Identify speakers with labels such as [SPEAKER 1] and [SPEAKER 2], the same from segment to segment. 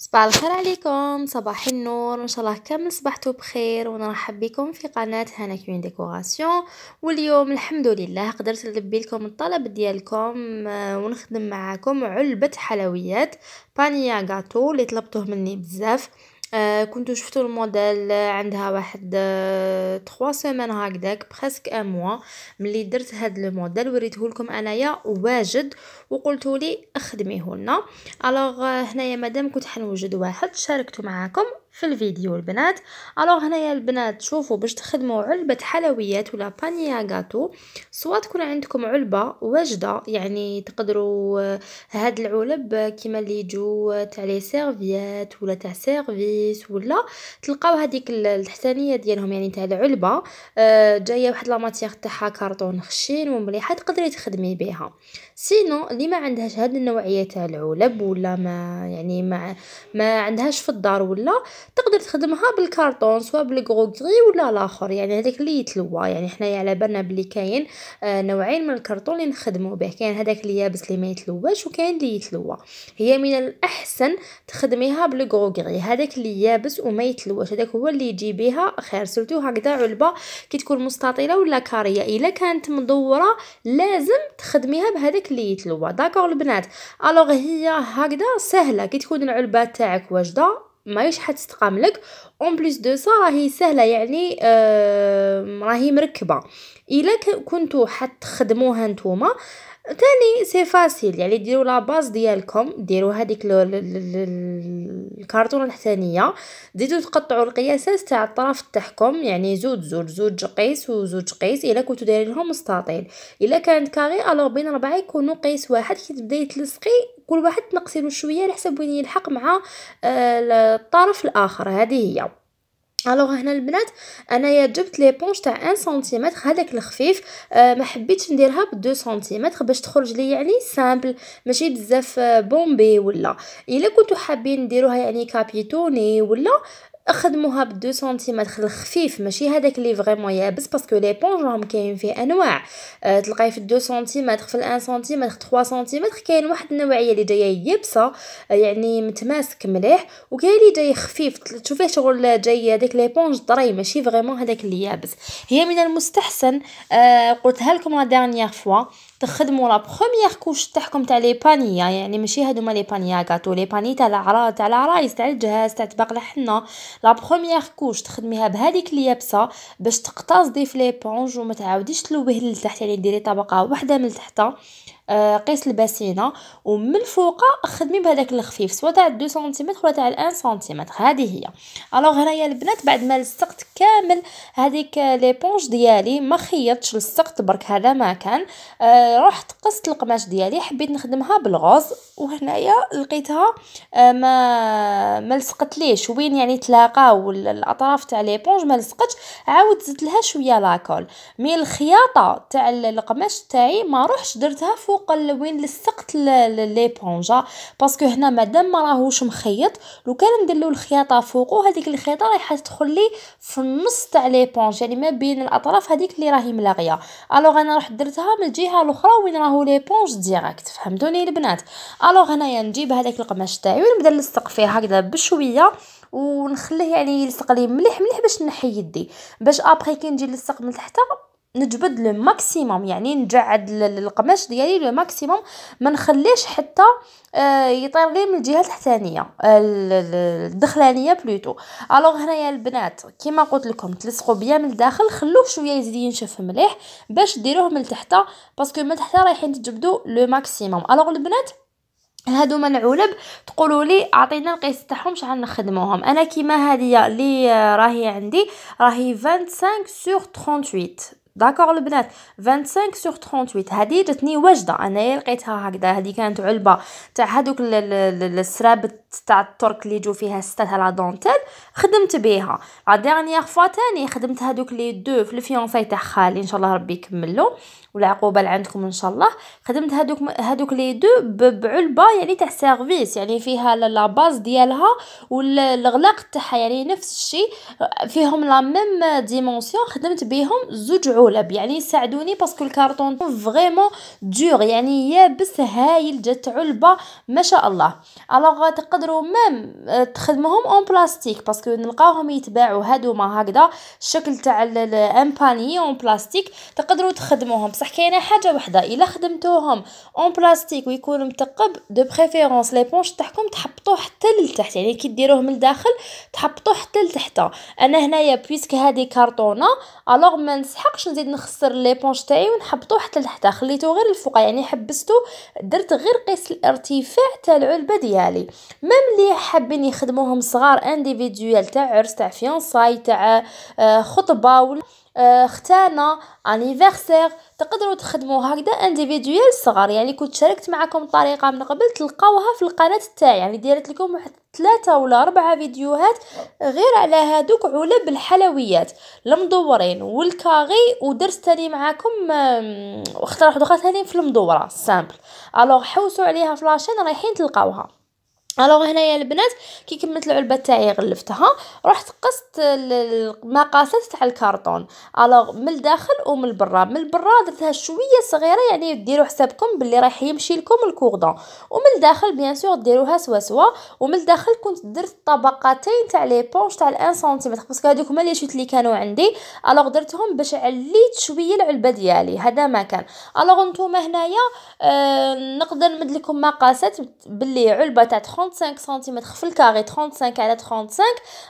[SPEAKER 1] صباح الخير عليكم صباح النور ان شاء الله كامل صبحتوا بخير ونرحب بكم في قناه هانا كوين ديكوراسيون واليوم الحمد لله قدرت نلبي لكم الطلب ديالكم آه، ونخدم معاكم علبه حلويات بانيا غاتو اللي طلبتوه مني بزاف آه، كنت شفتو الموديل عندها واحد آه، تخوا سومان هاكداك بريسك ان موا ملي درت هاد الموديل وريتهولكم انايا واجد وقلتولي خدميهولنا الوغ هنايا مادام كنت حنوجد واحد شاركته معاكم في الفيديو البنات الوغ هنايا البنات شوفوا باش تخدموا علبه حلويات ولا بانيا غاتو سواء تكون عندكم علبه واجده يعني تقدروا آه، هاد العلب آه، كيما اللي يجوا آه، تاع لي سيرفيات ولا تاع سيرفيس ولا تلقاو هذيك التحتانيه ديالهم يعني تاع العلبه جايه واحد لا ماتيغ تاعها كارطون خشين ومليحه تقدري تخدمي بها سينو اللي ما عندهاش هاد النوعيه تاع العلب ولا ما يعني ما ما عندهاش في الدار ولا تقدر تخدمها بالكارطون سواء بالكغوكري ولا الاخر يعني هذاك اللي يتلوى يعني حنايا على بالنا بلي كاين آه، نوعين من الكرتون اللي نخدمو به كاين هذاك اللي يابس اللي ما يتلواش وكاين اللي يتلوى هي من الاحسن تخدميها بالكغوكري هذاك اللي يابس وما يتلواش هذاك هو اللي يجي بها خير سورتو هكذا علبه كي تكون مستطيله ولا كاريه الا كانت مدوره لازم تخدميها بهذاك اللي يتلوى داكور البنات الوغ هي هكذا سهله كي تكون العلبه تاعك واجده ماهيش حتستقام لك اون بليس دو سا راهي سهله يعني آه راهي مركبه الا كنتو حتخدموها نتوما تاني سي فاسيل يعني ديروا لا باز ديالكم ديروا هذيك الكارطونه الحتانيه زيدوا تقطعوا القياسات تاع الطرف تاعكم يعني زوج زوج زوج قيس وزوج قيس الا كنتو لهم مستطيل الا كانت كاري الوغ بين ربعه يكونوا قيس واحد كي تبداي تلصقي كل واحد نقصي له شويه على حساب وين يلحق مع آه، الطرف الاخر هذه هي الوغ هنا البنات انايا جبت لي بونش تاع 1 سنتيمتر هذاك الخفيف آه ما حبيتش نديرها ب 2 سنتيمتر باش تخرج لي يعني سامبل ماشي بزاف بومبي آه، ولا الا كنتو حابين نديروها يعني كابيتوني ولا خدموها ب 2 سنتيمتر الخفيف ماشي هذاك اللي فريمون يابس باسكو لي بونج راهم كاين فيه انواع آه، تلقاي في 2 سنتيمتر في 1 سنتيمتر 3 سنتيمتر كاين واحد النوعيه اللي جايه يابسه آه، يعني متماسك مليح وكاين اللي جاي خفيف تشوفيه شغل جاي هذاك لي بونج طري ماشي فريمون هذاك اللي يابس هي من المستحسن آه، قلتها لكم لا ديرنيير فوا تخدموا لا بروميير كوش تاعكم تاع لي بانيا يعني ماشي هادو لي بانيا غاتو لي باني تاع العراض تاع العرايس تاع الجهاز تاع تباق الحنه لا بروميير كوش تخدميها بهذيك اليابسه باش تقتصدي في لي بونج وما تعاوديش تلويه لتحت يعني ديري طبقه واحده من تحتها آه، قيس الباسينه ومن الفوق خدمي بهذاك الخفيف سواء تاع 2 سنتيمتر ولا تاع 1 سنتيمتر هذه هي الوغ هنايا البنات بعد ما لصقت كامل هذيك بونج ديالي ما خيطتش لصقت برك هذا ما كان آه رحت قصت القماش ديالي حبيت نخدمها بالغوز وهنايا لقيتها آه ما ما لصقت ليش وين يعني تلاقاو الاطراف تاع بونج ما لصقتش عاود زدت لها شويه لاكول مي الخياطه تاع القماش تاعي ما روحش درتها فوق الطرق وين لصقت ليبونجا باسكو هنا مادام ما راهوش مخيط لو كان ندير له الخياطه فوقو هذيك الخياطه راح تدخل لي في النص تاع ليبونج يعني ما بين الاطراف هذيك اللي راهي ملاغيه الوغ انا رحت درتها من الجهه الاخرى وين راهو ليبونج ديريكت فهمتوني البنات الوغ هنايا نجيب هذاك القماش تاعي ونبدا نلصق فيه هكذا بشويه ونخليه يعني يلصق لي مليح مليح باش نحي يدي باش ابري كي نجي نلصق من تحت نجبد لو ماكسيموم يعني نجعد القماش ديالي لو ماكسيموم ما نخليش حتى آه، يطير غير من الجهه التحتانيه آه، الدخلانيه بلوتو الوغ هنايا البنات كما قلت لكم تلصقوا بيا من الداخل خلوه شويه يزيد ينشف مليح باش ديروه من تحت باسكو من تحت رايحين تجبدوا لو ماكسيموم الوغ البنات هادو من العلب تقولوا لي اعطينا القيس تاعهم شحال نخدموهم انا كيما هذه اللي آه، راهي عندي راهي 25 سور 38 داكوغ البنات 25 سور 38 هادي جاتني واجده انايا لقيتها هكذا هادي كانت علبه تاع هذوك السراب تاع الترك اللي يجو فيها سته تاع لا دونتيل خدمت بيها لا ديرنيير فوا تاني خدمت هادوك لي دو في الفيونساي تاع خالي ان شاء الله ربي يكملو والعقوبه اللي عندكم ان شاء الله خدمت هادوك هادوك لي دو بعلبه يعني تاع سيرفيس يعني فيها لا باز ديالها والغلاق تاعها يعني نفس الشيء فيهم لا ميم ديمونسيون خدمت بيهم زوج علب يعني ساعدوني باسكو الكارطون فريمون دور يعني يابس هايل جات علبه ما شاء الله الوغ نقدروا ميم آه، تخدمهم اون بلاستيك باسكو نلقاوهم يتباعوا ما هكذا الشكل تاع الامباني اون بلاستيك تقدروا تخدموهم بصح كاينه حاجه وحده الا خدمتوهم اون بلاستيك ويكون مثقب دو بريفيرونس ليبونش تاعكم تحبطوه حتى للتحت يعني كي ديروه من الداخل تحبطوه حتى لتحت انا هنايا بويسك هادي كارطونه الوغ ما نسحقش نزيد نخسر ليبونش تاعي ونحبطوه حتى لتحت خليته غير الفوق يعني حبستو درت غير قيس الارتفاع تاع العلبه ديالي ميم لي حابين يخدموهم صغار انديفيديوال تاع عرس تاع فيونساي تاع آه، خطبه ولا آه، ختانه انيفرسير تقدروا تخدموا هكذا انديفيديوال صغار يعني كنت شاركت معكم طريقه من قبل تلقاوها في القناه تاعي يعني دارت لكم واحد ثلاثة ولا أربعة فيديوهات غير على هادوك علب الحلويات المدورين والكاغي ودرت تاني معاكم اختار واحد اخرى تاني في المدورة سامبل الوغ حوسوا عليها في لاشين رايحين تلقاوها الوغ هنايا البنات كي كملت العلبه تاعي غلفتها رحت قصت المقاسات تاع الكرتون الوغ من الداخل ومن البرا من البرا درتها شويه صغيره يعني ديروا حسابكم باللي راح يمشي لكم الكوردون ومن الداخل بيان سور ديروها سوا سوا ومن الداخل كنت درت طبقتين تاع لي بونش تاع 1 سنتيمتر باسكو هذوك هما لي شوت اللي كانوا عندي الوغ درتهم باش عليت شويه العلبه ديالي هذا ما كان الوغ نتوما هنايا آه نقدر نمد لكم مقاسات باللي علبه تاع 35 سنتيمتر في الكاري 35 على 35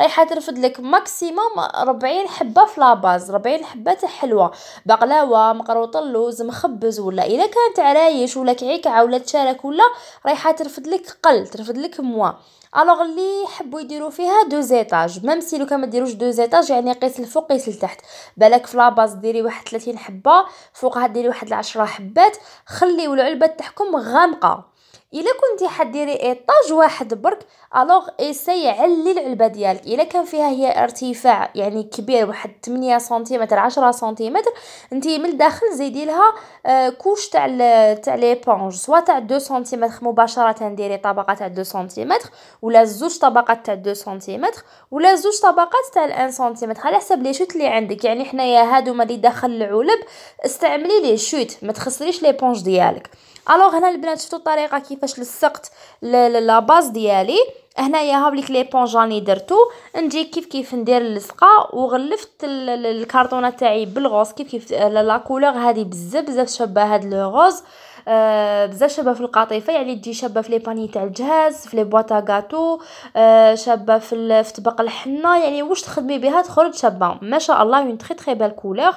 [SPEAKER 1] رايحه ترفد لك ماكسيموم 40 حبه في لاباز 40 حبه تاع حلوه بقلاوه مقروط اللوز مخبز ولا الا كانت عرايش ولا كعكه ولا تشارك ولا رايحه ترفد لك قل ترفد لك موا الوغ اللي يحبوا يديروا فيها دو زيتاج ميم سي لو كان ديروش دو زيتاج يعني قيس الفوق قيس التحت بالك في لاباز ديري واحد 30 حبه فوقها ديري واحد 10 حبات خليوا العلبه تاعكم غامقه الا كنتي حديري ايطاج واحد برك الوغ ايسي علي العلبه ديالك الا كان فيها هي ارتفاع يعني كبير واحد 8 سنتيمتر 10 سنتيمتر انت من الداخل زيدي لها آه، كوش تاع تاع لي بونج سوا تاع 2 سنتيمتر مباشره ديري طبقه تاع 2 سنتيمتر ولا زوج طبقات تاع 2 سنتيمتر ولا زوج طبقات تاع 1 سنتيمتر على حسب لي شوت اللي عندك يعني حنايا هادو ما اللي داخل العلب استعملي لي شوت ما تخسريش لي بونج ديالك الوغ هنا البنات شفتوا الطريقه كيفاش لصقت لا باز ديالي هنايا هاوليك لي بونجاني درتو نجي كيف كيف ندير اللصقه وغلفت الكارطونه تاعي بالغوز كيف كيف لا كولور هذه بزاف بزاف شابه هاد لو غوز آه بزاف شابه في القطيفه يعني تجي شابه في لي باني تاع الجهاز في لي بواطا غاتو آه شابه في في طبق الحنه يعني واش تخدمي بها تخرج شابه ما شاء الله اون تري تري بال كولور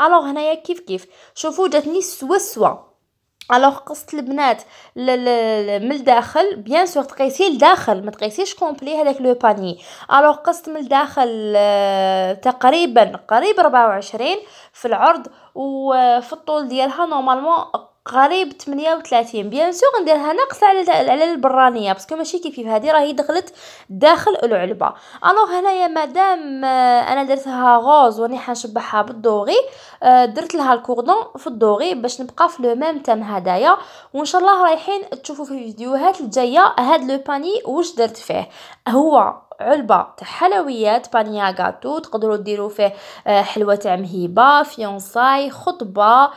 [SPEAKER 1] الوغ هنايا كيف كيف شوفوا جاتني سوا سوا الوغ قصه البنات من الداخل بيان سور تقيسي لداخل ما تقيسيش كومبلي هذاك لو باني الوغ قصت من الداخل آه، تقريبا قريب 24 في العرض وفي آه، الطول ديالها نورمالمون قريب 38 بيان سور نديرها ناقصه على على البرانيه باسكو ماشي كيف كيف هذه راهي دخلت داخل العلبه الوغ هنايا مادام آه، انا درتها غوز وني حنشبعها بالدوغي آه، درت لها الكوردون في الدوغي باش نبقى في لو ميم تام هدايا وان شاء الله رايحين تشوفوا في الفيديوهات الجايه هاد لو باني واش درت فيه هو علبه تاع حلويات بانيا غاتو تقدروا ديروا فيه آه، حلوه تاع مهيبه فيونساي خطبه آه،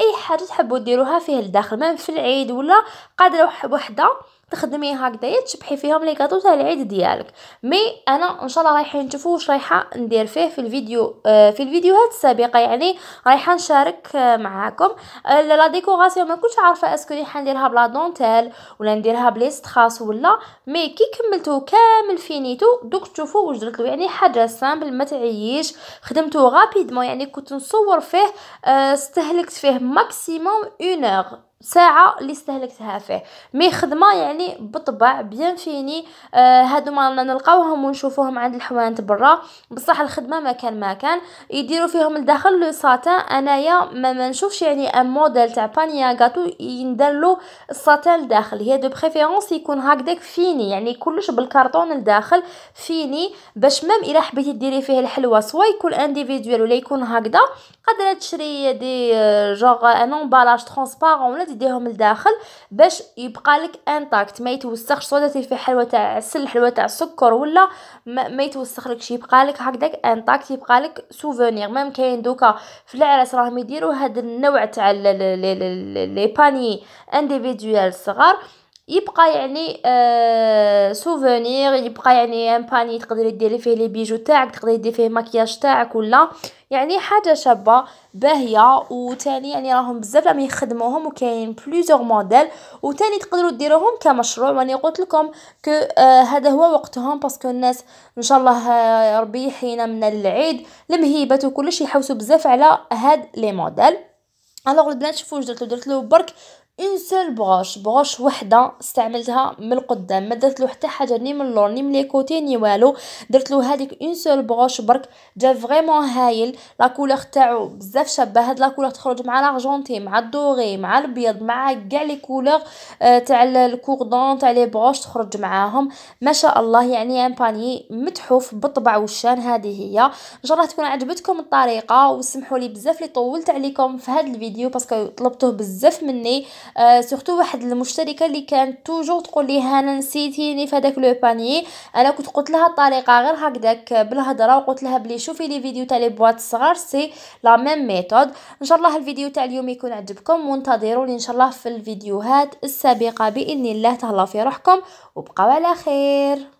[SPEAKER 1] اي حاجه تحبوا ديروها فيه لداخل مام في العيد ولا قادره وحده تخدمي هكذايا تشبحي فيهم لي كاطو تاع العيد ديالك مي انا ان شاء الله رايحين نشوفوا واش رايحه ندير فيه في الفيديو آه، في الفيديوهات السابقه يعني رايحه نشارك آه، معاكم آه، لا ديكوراسيون ما كنتش عارفه اسكو رايحه نديرها بلا دونتيل ولا نديرها بلي ستراس ولا مي كي كملتو كامل فينيتو دوك تشوفوا واش درتلو يعني حاجه سامبل ما تعييش خدمتو غابيدمون يعني كنت نصور فيه استهلكت فيه ماكسيموم 1 اور ساعه اللي استهلكتها فيه مي خدمه يعني بالطبع بيان فيني آه هادو ما نلقاوهم ونشوفوهم عند الحوانت برا بصح الخدمه ما كان ما كان يديروا فيهم الداخل لو ساتان انايا ما, ما نشوفش يعني ان موديل تاع بانيا غاتو يندار له الساتان لداخل هي دو بريفيرونس يكون هكداك فيني يعني كلش بالكرتون لداخل فيني باش مام الا حبيتي ديري فيه الحلوى سوا يكون انديفيدوال ولا يكون هكذا قادره تشري دي جوغ ان امبالاج ترونسبارون تديهم لداخل باش يبقى لك انتاكت ما يتوسخش سواء درتي فيه حلوه تاع عسل حلوه تاع سكر ولا ما, ما يتوسخلكش يبقى لك هكذاك انتاكت يبقى لك سوفونير ميم كاين دوكا في العرس راهم يديروا هذا النوع تاع لي باني انديفيدويال صغار يبقى يعني آه سوفونير يبقى يعني ان باني تقدري ديري فيه لي بيجو تاعك تقدري ديري فيه ماكياج تاعك ولا يعني حاجه شابه باهيه وتاني يعني راهم بزاف راهم يخدموهم وكاين بليزيور موديل وتاني تقدروا ديروهم كمشروع واني قلت لكم كو آه هذا هو وقتهم باسكو الناس ان شاء الله آه، ربي حينا من العيد المهيبات وكلش يحوسوا بزاف على هاد لي موديل الوغ البنات شوفوا واش درت له درت له برك اون سول بروش بروش وحده استعملتها من القدام ما درت له حتى حاجه ني من اللور ني من لي كوتي ني والو درت له هذيك اون سول بروش برك جا فريمون هايل لا كولور تاعو بزاف شابه هاد لا كولور تخرج مع لارجونتي مع الدوغي مع الابيض مع كاع لي كولور آه، تاع الكوردون تاع لي بروش تخرج معاهم ما شاء الله يعني ان باني متحف بالطبع وشان هذه هي ان شاء الله تكون عجبتكم الطريقه وسمحوا لي بزاف لي طولت عليكم في هذا الفيديو باسكو طلبتوه بزاف مني آه، سورتو واحد المشتركه اللي كانت توجور تقول لي هانا نسيتيني في هذاك لو باني انا كنت قلت لها الطريقه غير هكذاك بالهضره وقلت لها بلي شوفي لي فيديو تاع لي بواط صغار سي لا ميم ميثود ان شاء الله الفيديو تاع اليوم يكون عجبكم وانتظروني ان شاء الله في الفيديوهات السابقه باذن الله تهلاو في روحكم وبقاو على خير